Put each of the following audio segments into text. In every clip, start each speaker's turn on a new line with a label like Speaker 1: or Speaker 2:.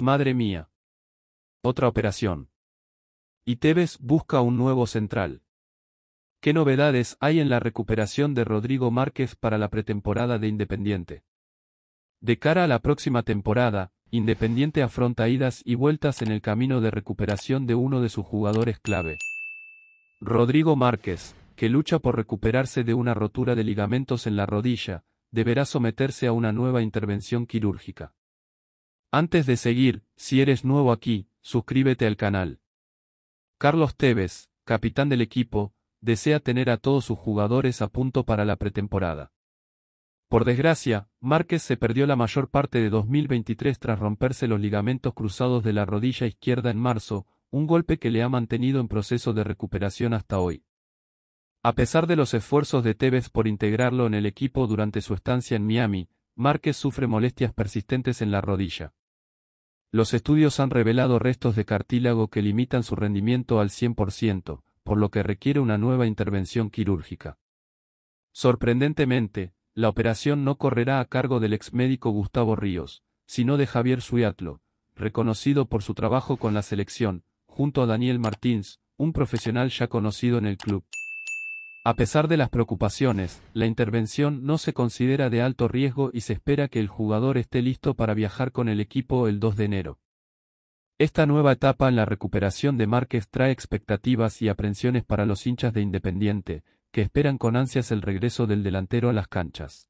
Speaker 1: Madre mía. Otra operación. Y Tevez busca un nuevo central. ¿Qué novedades hay en la recuperación de Rodrigo Márquez para la pretemporada de Independiente? De cara a la próxima temporada, Independiente afronta idas y vueltas en el camino de recuperación de uno de sus jugadores clave. Rodrigo Márquez, que lucha por recuperarse de una rotura de ligamentos en la rodilla, deberá someterse a una nueva intervención quirúrgica. Antes de seguir, si eres nuevo aquí, suscríbete al canal. Carlos Tevez, capitán del equipo, desea tener a todos sus jugadores a punto para la pretemporada. Por desgracia, Márquez se perdió la mayor parte de 2023 tras romperse los ligamentos cruzados de la rodilla izquierda en marzo, un golpe que le ha mantenido en proceso de recuperación hasta hoy. A pesar de los esfuerzos de Tevez por integrarlo en el equipo durante su estancia en Miami, Márquez sufre molestias persistentes en la rodilla. Los estudios han revelado restos de cartílago que limitan su rendimiento al 100%, por lo que requiere una nueva intervención quirúrgica. Sorprendentemente, la operación no correrá a cargo del ex médico Gustavo Ríos, sino de Javier Suiatlo, reconocido por su trabajo con la selección, junto a Daniel Martins, un profesional ya conocido en el club. A pesar de las preocupaciones, la intervención no se considera de alto riesgo y se espera que el jugador esté listo para viajar con el equipo el 2 de enero. Esta nueva etapa en la recuperación de Márquez trae expectativas y aprensiones para los hinchas de Independiente, que esperan con ansias el regreso del delantero a las canchas.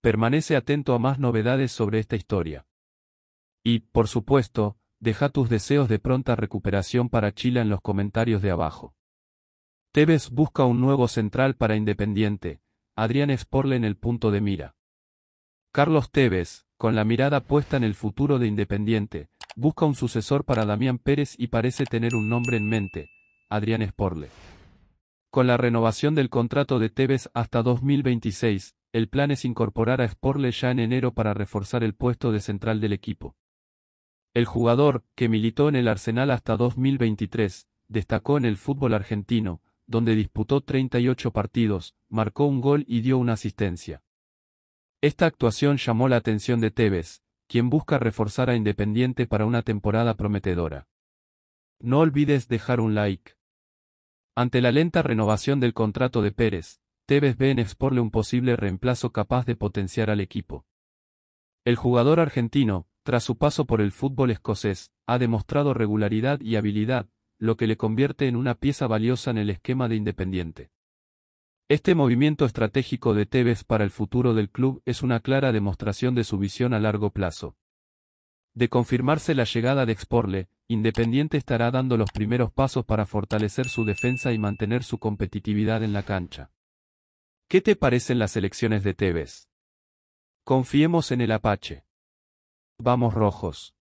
Speaker 1: Permanece atento a más novedades sobre esta historia. Y, por supuesto, deja tus deseos de pronta recuperación para Chile en los comentarios de abajo. Tevez busca un nuevo central para Independiente, Adrián Esporle en el punto de mira. Carlos Tevez, con la mirada puesta en el futuro de Independiente, busca un sucesor para Damián Pérez y parece tener un nombre en mente, Adrián Esporle. Con la renovación del contrato de Tevez hasta 2026, el plan es incorporar a Sporle ya en enero para reforzar el puesto de central del equipo. El jugador, que militó en el Arsenal hasta 2023, destacó en el fútbol argentino, donde disputó 38 partidos, marcó un gol y dio una asistencia. Esta actuación llamó la atención de Tevez, quien busca reforzar a Independiente para una temporada prometedora. No olvides dejar un like. Ante la lenta renovación del contrato de Pérez, Tevez ve en Exporle un posible reemplazo capaz de potenciar al equipo. El jugador argentino, tras su paso por el fútbol escocés, ha demostrado regularidad y habilidad, lo que le convierte en una pieza valiosa en el esquema de Independiente. Este movimiento estratégico de Tevez para el futuro del club es una clara demostración de su visión a largo plazo. De confirmarse la llegada de Exporle, Independiente estará dando los primeros pasos para fortalecer su defensa y mantener su competitividad en la cancha. ¿Qué te parecen las elecciones de Tevez? Confiemos en el Apache. Vamos rojos.